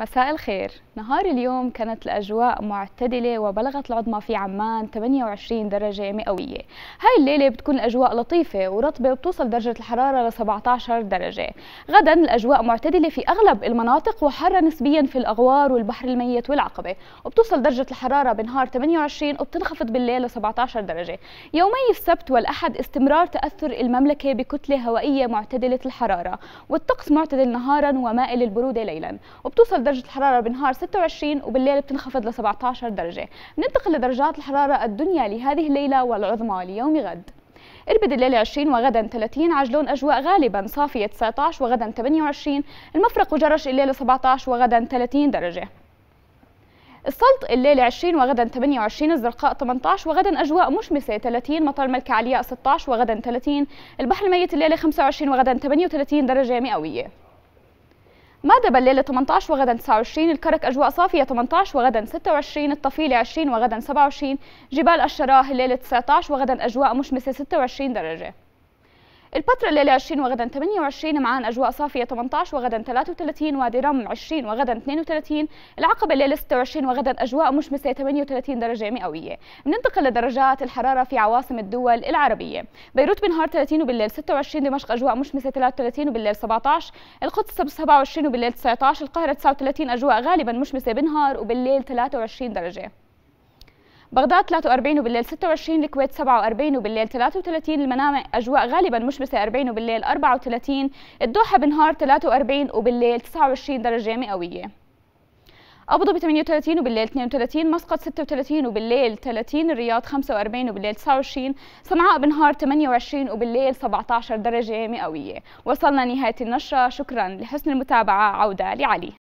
مساء الخير نهار اليوم كانت الأجواء معتدلة وبلغت العظمى في عمان 28 درجة مئوية هاي الليلة بتكون الأجواء لطيفة ورطبة وبتوصل درجة الحرارة ل 17 درجة غدا الأجواء معتدلة في أغلب المناطق وحارة نسبيا في الأغوار والبحر الميت والعقبة وبتوصل درجة الحرارة بنهار 28 وبتنخفض بالليل ل 17 درجة يومي السبت والأحد استمرار تأثر المملكة بكتلة هوائية معتدلة الحرارة والطقس معتدل نهارا ومائل البرودة ليلا وبتوصل درجه الحراره بالنهار 26 وبالليل بتنخفض ل 17 درجه ننتقل لدرجات الحراره الدنيا لهذه الليله والعظمى ليوم غد إربد الليل 20 وغدا 30 عجلون أجواء غالبا صافية 19 وغدا 28 المفرق وجرش الليل 17 وغدا 30 درجة السلط الليل 20 وغدا 28 الزرقاء 18 وغدا أجواء مشمسة 30 مطر ملك علياء 16 وغدا 30 البحر الميت الليلة 25 وغدا 38 درجة مئوية مادة بالليلة 18 وغدا 29 الكرك أجواء صافية 18 وغدا 26 الطفيلة 20 وغدا 27 جبال الشراه الليلة 19 وغدا أجواء مشمسة 26 درجة الفترة الليلة 20 وغدا 28 معان أجواء صافية 18 وغدا 33 وادي رم 20 وغدا 32 العقبة الليلة 26 وغدا أجواء مشمسة 38 درجة مئوية بننتقل لدرجات الحرارة في عواصم الدول العربية بيروت بنهار 30 وبالليل 26 دمشق أجواء مشمسة 33 وبالليل 17 القدس 27 وبالليل 19 القاهرة 39 أجواء غالبا مشمسة بنهار وبالليل 23 درجة بغداد 43 وبالليل 26 الكويت 47 وبالليل 33 المنامة أجواء غالبا مشمسة 40 وبالليل 34 الدوحة بنهار 43 وبالليل 29 درجة مئوية أبو ظبي 38 وبالليل 32 مسقط 36 وبالليل 30 الرياض 45 وبالليل 29 صنعاء بنهار 28 وبالليل 17 درجة مئوية وصلنا لنهاية النشرة شكرا لحسن المتابعة عودة لعلي